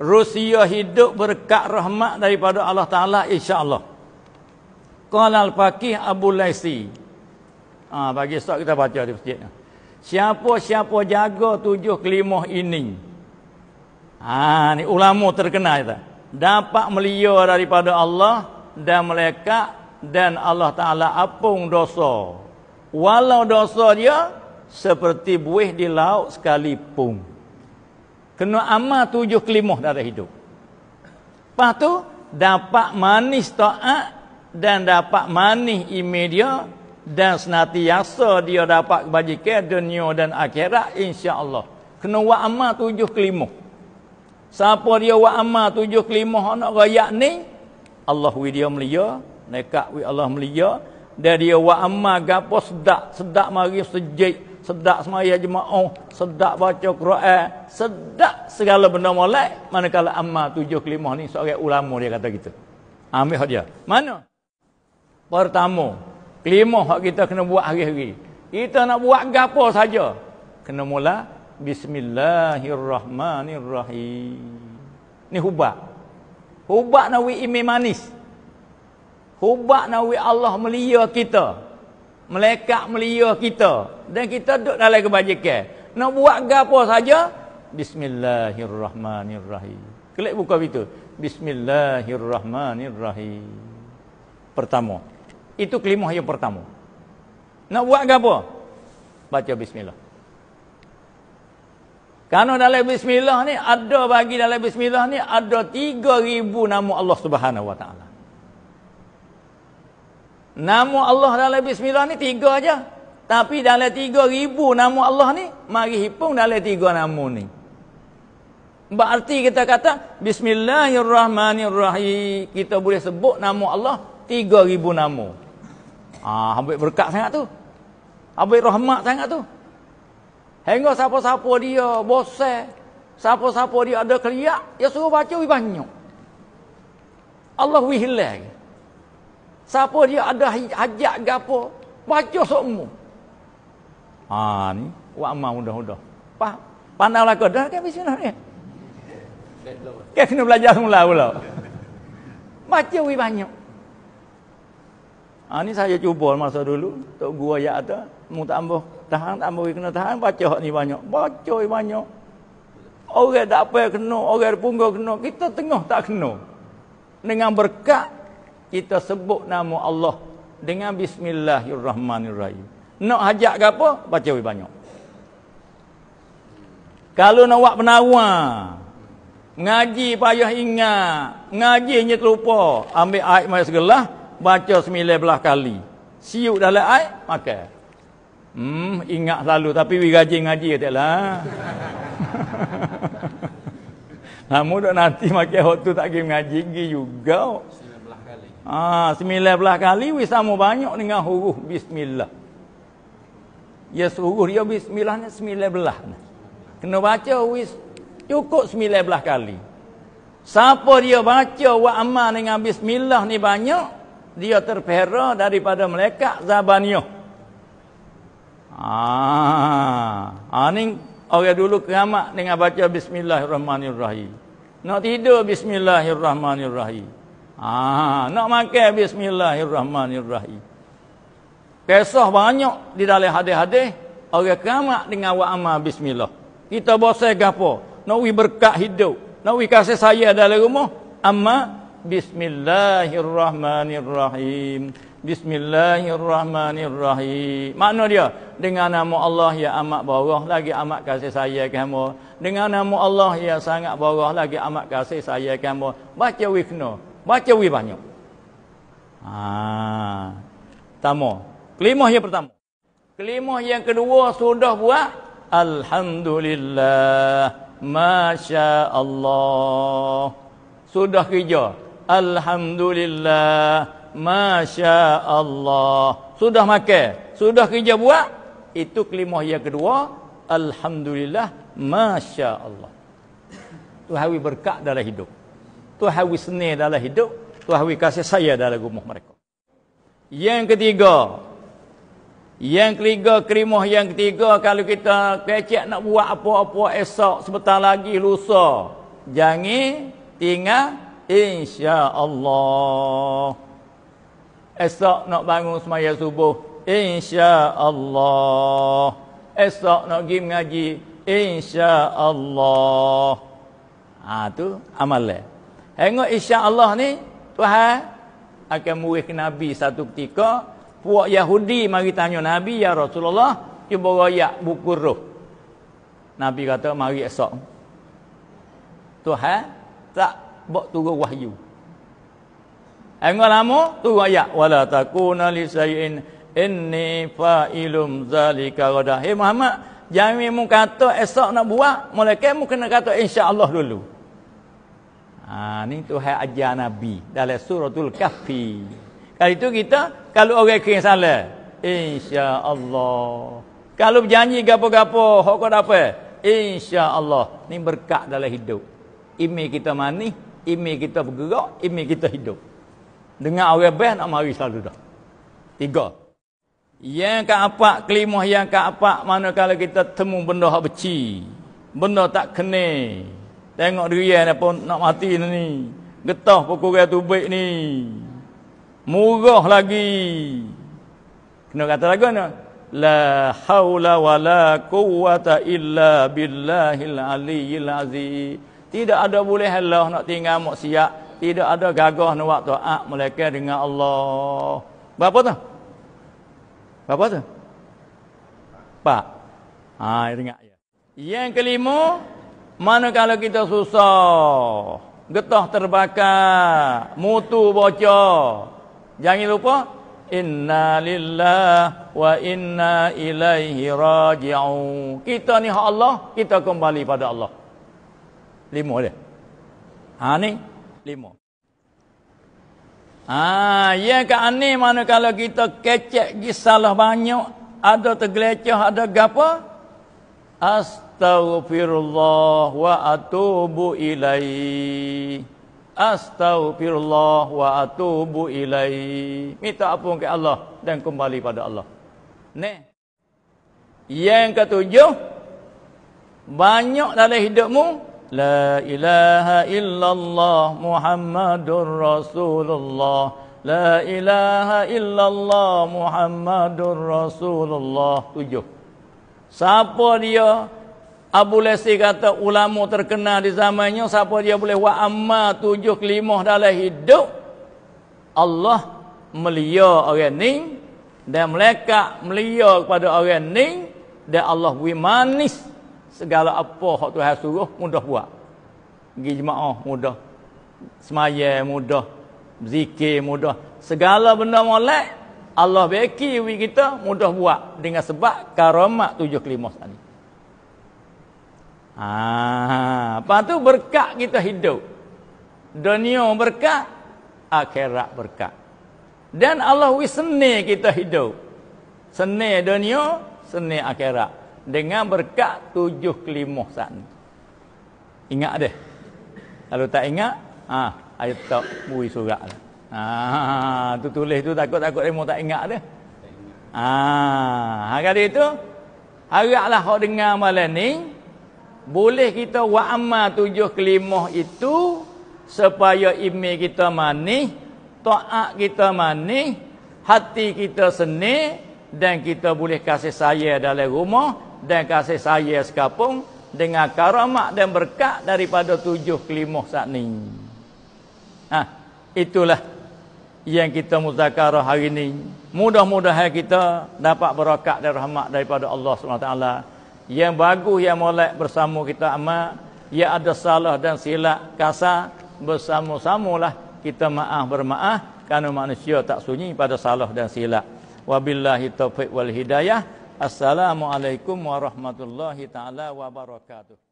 Rusia hidup berkat rahmat daripada Allah Ta'ala insyaAllah. Qala al-Faqih Abu Laisi. Ah ha, bagi stok kita baca di masjidnya. Siapa-siapa jaga tujuh kelimah ini. Ah ha, ni ulama terkenal kita. Dapat melia daripada Allah dan mereka dan Allah Ta'ala apung dosa. Walau dosa dia seperti buih di laut sekalipun kena amal tujuh kelimah dalam hidup. Lepas tu, dapat manis ta'at dan dapat manis imedia dia dan senantiasa dia dapat kebajikan dunia dan akhirat insya-Allah. Kena buat amal tujuh kelimah. Siapa dia buat amal tujuh kelimah anak rakyat ni, Allah wi dia melia, nekat wi Allah melia dan dia buat amal gapo sedak, sedak mari sejik Sedak semaya jemaah, sedak baca Quran, sedak segala benda molek, manakala amma tujuh kelima ni seorang ulama dia kata kita. Ambil hak dia. Mana? Pertama, kelima hak kita kena buat hari-hari. Kita nak buat apa saja. Kena mula Bismillahirrahmanirrahim. Ni hubak. Hubak nawi imi manis. Hubak nawi Allah melia kita melekat melia kita dan kita duduk dalam kebajikan nak buat apa saja bismillahirrahmanirrahim klik buka itu bismillahirrahmanirrahim pertama itu kelima yang pertama nak buat apa baca bismillah kerana dalam bismillah ni ada bagi dalam bismillah ni ada 3000 nama Allah Subhanahu wa taala Nama Allah dalam bismillah ni tiga aja. Tapi dalam tiga ribu nama Allah ni, mari hipung dalam tiga nama ni. Berarti kita kata, Bismillahirrahmanirrahim. Kita boleh sebut nama Allah, tiga ribu nama. Ah, ambil berkat sangat tu. Ambil rahmat sangat tu. Hingga siapa-siapa dia bosan. Siapa-siapa dia ada keliak, dia suruh baca lebih banyak. Allah wihilai. Siapa dia ada hajat ke apa? Baca sokmu. Ha ni, buat amal mudah-mudah. Pak, pandai lah dah kan bismillah ni. Kau kena belajar semula pula. Baca lebih banyak. Ha ni saya cuba masa dulu, tok gua ya ada, mu tak ambuh. Tahan tak ambuh kena tahan baca hak ni banyak. Baca lebih banyak. Orang tak apa kena, orang punggung kena, kita tengah tak kena. Dengan berkat kita sebut nama Allah dengan bismillahirrahmanirrahim. Nak hajat ke apa? Baca lebih banyak. Kalau nak buat penawa, ngaji payah ingat, ngajinya terlupa, ambil air mai segelah, baca 19 kali. Siuk dalam air, makan. Hmm, ingat selalu tapi we rajin ngaji taklah. Namun lah, dok nanti makan waktu tak pergi mengaji, pergi juga. Ha, ah, 19 kali wis sama banyak dengan huruf bismillah. Ya suruh dia bismillah ni 19. Kena baca wis cukup 19 kali. Siapa dia baca wa amma dengan bismillah ni banyak, dia terpera daripada malaikat zabaniyah. Ah, ha, ha, aning orang dulu keramat dengan baca bismillahirrahmanirrahim. Nak tidur bismillahirrahmanirrahim. Ah, nak makan bismillahirrahmanirrahim. Kisah banyak di dalam hadis-hadis orang kiamat dengan wa amal bismillah. Kita bosai gapo? Nak wi berkat hidup, nak wi kasih saya dalam rumah, amma bismillahirrahmanirrahim. Bismillahirrahmanirrahim. Mana dia dengan nama Allah yang amat borah lagi amat kasih saya kamu. Dengan nama Allah yang sangat borah lagi amat kasih saya kamu. Baca wikno. Baca wih banyak. Ha. Pertama. Kelimah yang pertama. Kelimah yang kedua sudah buat. Alhamdulillah. Masya Allah. Sudah kerja. Alhamdulillah. Masya Allah. Sudah makan. Sudah kerja buat. Itu kelimah yang kedua. Alhamdulillah. Masya Allah. Tuhawi berkat dalam hidup. Tuhan hawi seni dalam hidup, Tuhan hawi kasih saya dalam rumah mereka. Yang ketiga, yang ketiga, kerimah yang ketiga, kalau kita kecek nak buat apa-apa esok, sebentar lagi lusa, jangan tinggal, insya Allah. Esok nak bangun semaya subuh, insya Allah. Esok nak pergi mengaji, insya Allah. Ha, tu amal lah. Tengok insya Allah ni, Tuhan akan murid ke Nabi satu ketika, puak Yahudi mari tanya Nabi, Ya Rasulullah, cuba rakyat buku roh. Nabi kata, mari esok. Tuhan tak buat turun wahyu. Engkau lama, turun ayat. Wala takuna li sayin inni fa'ilum zalika roda. Hei Muhammad, Jami mu kata esok nak buat, mulai kamu kena kata insya Allah dulu. Ha ni Tuhan ajar Nabi dalam suratul kafi. Kalau itu kita kalau orang kering salah, insya-Allah. Kalau berjanji gapo-gapo, hok kau apa? Insya-Allah, ni berkat dalam hidup. Imi kita mani, imi kita bergerak, imi kita hidup. Dengan orang baik nak mari selalu dah. Tiga. Yang ke apa kelima yang ke apa Mana kalau kita temu benda hak beci. Benda tak kening. Tengok dirian apa nak mati ni. Getah pokoran tu baik ni. Murah lagi. Kena kata lagu ni. La haula wa la quwata illa billahil aliyyil aziz. Tidak ada boleh Allah nak tinggal maksiat. Tidak ada gagah ni waktu ak mereka dengan Allah. Berapa tu? Berapa tu? Pak. Ha, ingat. Yang kelima, mana kalau kita susah, getah terbakar, mutu bocor. Jangan lupa, inna lillah wa inna ilaihi raji'u. Kita ni hak Allah, kita kembali pada Allah. Lima dia. Ha ni, lima. Ha, ya ke mana kalau kita kecek, salah banyak, ada tergelecah, ada gapa, astagfirullah. Astaghfirullah wa atubu ilaih Astaghfirullah wa atubu ilaih Minta ampun ke Allah dan kembali pada Allah Ne? Yang ketujuh Banyak dalam hidupmu La ilaha illallah Muhammadur Rasulullah La ilaha illallah Muhammadur Rasulullah Tujuh Siapa dia? Abu Lesi kata ulama terkenal di zamannya siapa dia boleh buat amal tujuh kelimah dalam hidup Allah melia orang ni dan mereka melia kepada orang ni dan Allah beri manis segala apa yang Tuhan suruh mudah buat pergi jemaah mudah semaya mudah zikir mudah segala benda molek Allah beki kita mudah buat dengan sebab karamat tujuh kelimah tadi. Ah, apa tu berkat kita hidup. Dunia berkat, akhirat berkat. Dan Allah wis kita hidup. Seni dunia, seni akhirat dengan berkat tujuh kelimah sat Ingat deh. Kalau tak ingat, ah, ayat tak bui surat. Lah. Ah, tu tulis tu takut-takut demo tak ingat deh. Ah, hari itu haraplah kau dengar malam ni boleh kita wa'ama tujuh kelimah itu supaya imi kita manis, ta'ak kita manis, hati kita seni dan kita boleh kasih saya dalam rumah dan kasih saya sekapung dengan karamat dan berkat daripada tujuh kelimah saat ini. Nah, ha, itulah yang kita muzakarah hari ini. Mudah-mudahan kita dapat berkat dan rahmat daripada Allah Subhanahu Wa Taala yang bagus yang molek bersama kita amal yang ada salah dan silap kasar bersama-samalah kita maaf bermaaf kerana manusia tak sunyi pada salah dan silap wabillahi taufiq wal hidayah assalamualaikum warahmatullahi taala wabarakatuh